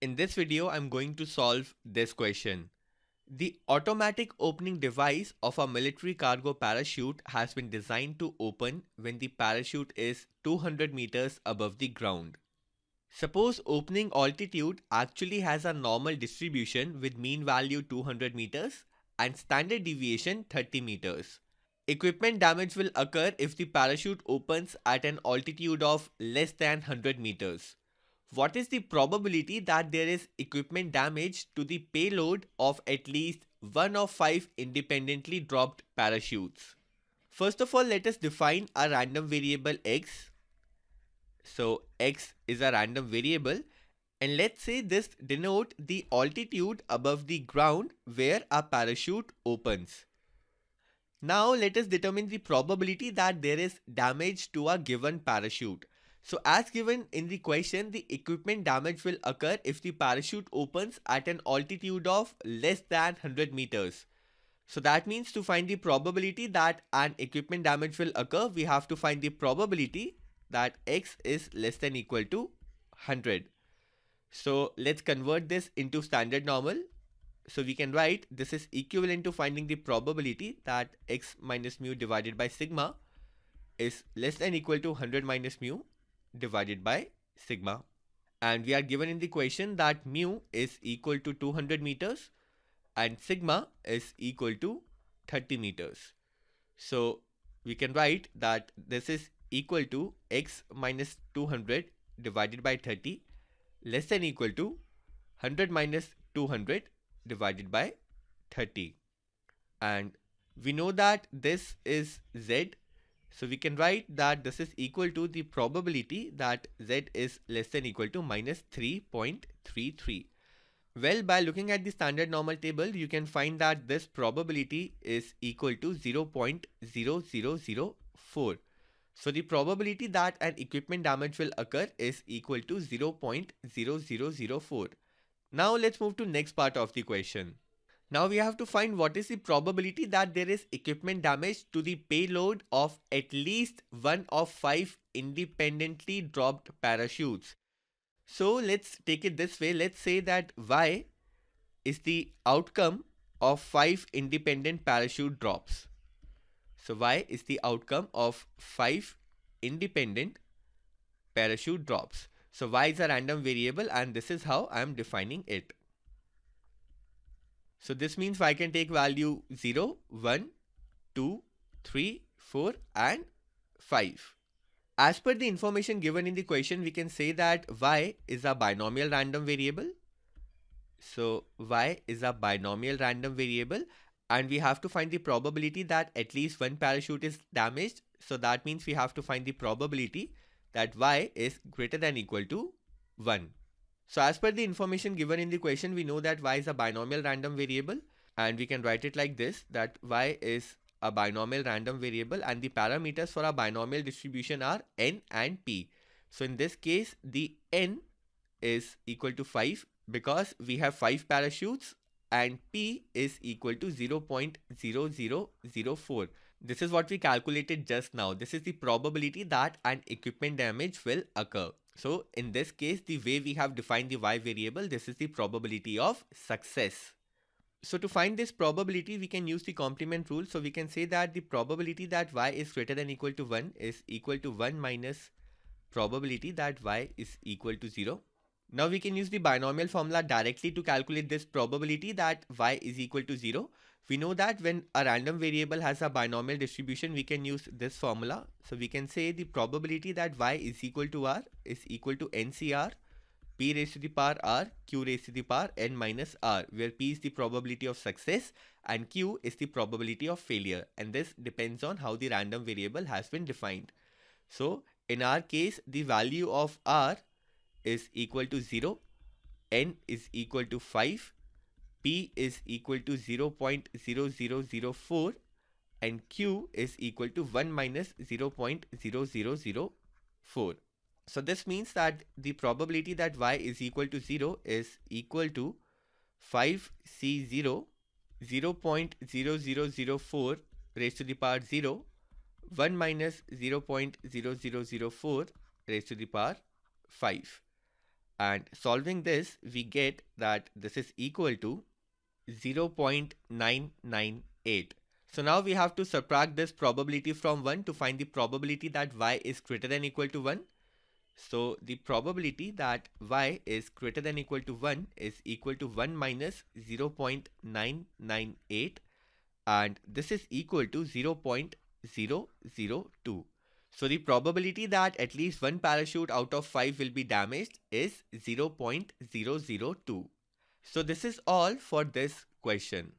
In this video, I'm going to solve this question. The automatic opening device of a military cargo parachute has been designed to open when the parachute is 200 meters above the ground. Suppose opening altitude actually has a normal distribution with mean value 200 meters and standard deviation 30 meters. Equipment damage will occur if the parachute opens at an altitude of less than 100 meters what is the probability that there is equipment damage to the payload of at least one of five independently dropped parachutes? First of all, let us define a random variable x. So x is a random variable and let's say this denote the altitude above the ground where a parachute opens. Now let us determine the probability that there is damage to a given parachute. So as given in the question, the equipment damage will occur if the parachute opens at an altitude of less than 100 meters. So that means to find the probability that an equipment damage will occur, we have to find the probability that x is less than equal to 100. So let's convert this into standard normal. So we can write this is equivalent to finding the probability that x minus mu divided by sigma is less than equal to 100 minus mu divided by sigma. And we are given in the question that mu is equal to 200 meters and sigma is equal to 30 meters. So we can write that this is equal to x minus 200 divided by 30 less than equal to 100 minus 200 divided by 30. And we know that this is z so we can write that this is equal to the probability that z is less than equal to minus 3.33. Well, by looking at the standard normal table, you can find that this probability is equal to 0.0004. So the probability that an equipment damage will occur is equal to 0.0004. Now let's move to next part of the question. Now we have to find what is the probability that there is equipment damage to the payload of at least one of five independently dropped parachutes. So let's take it this way. Let's say that Y is the outcome of five independent parachute drops. So Y is the outcome of five independent parachute drops. So Y is a random variable and this is how I am defining it. So this means I can take value 0, 1, 2, 3, 4 and 5. As per the information given in the question, we can say that y is a binomial random variable. So y is a binomial random variable and we have to find the probability that at least one parachute is damaged. So that means we have to find the probability that y is greater than equal to 1. So as per the information given in the question, we know that y is a binomial random variable and we can write it like this that y is a binomial random variable and the parameters for a binomial distribution are n and p. So in this case, the n is equal to 5 because we have 5 parachutes and p is equal to 0.0004. This is what we calculated just now. This is the probability that an equipment damage will occur. So in this case, the way we have defined the y variable, this is the probability of success. So to find this probability, we can use the complement rule. So we can say that the probability that y is greater than equal to 1 is equal to 1 minus probability that y is equal to 0. Now we can use the binomial formula directly to calculate this probability that y is equal to 0. We know that when a random variable has a binomial distribution, we can use this formula. So we can say the probability that y is equal to r is equal to ncr p raised to the power r, q raised to the power n minus r, where p is the probability of success and q is the probability of failure. And this depends on how the random variable has been defined. So in our case, the value of r is equal to 0, n is equal to 5, P is equal to 0.0004 and Q is equal to 1 minus 0.0004. So this means that the probability that Y is equal to 0 is equal to 5C0 0.0004 raised to the power 0 1 minus 0.0004 raised to the power 5. And solving this, we get that this is equal to 0.998. So now we have to subtract this probability from 1 to find the probability that y is greater than equal to 1. So the probability that y is greater than equal to 1 is equal to 1 minus 0.998 and this is equal to 0.002. So the probability that at least one parachute out of 5 will be damaged is 0.002. So this is all for this question.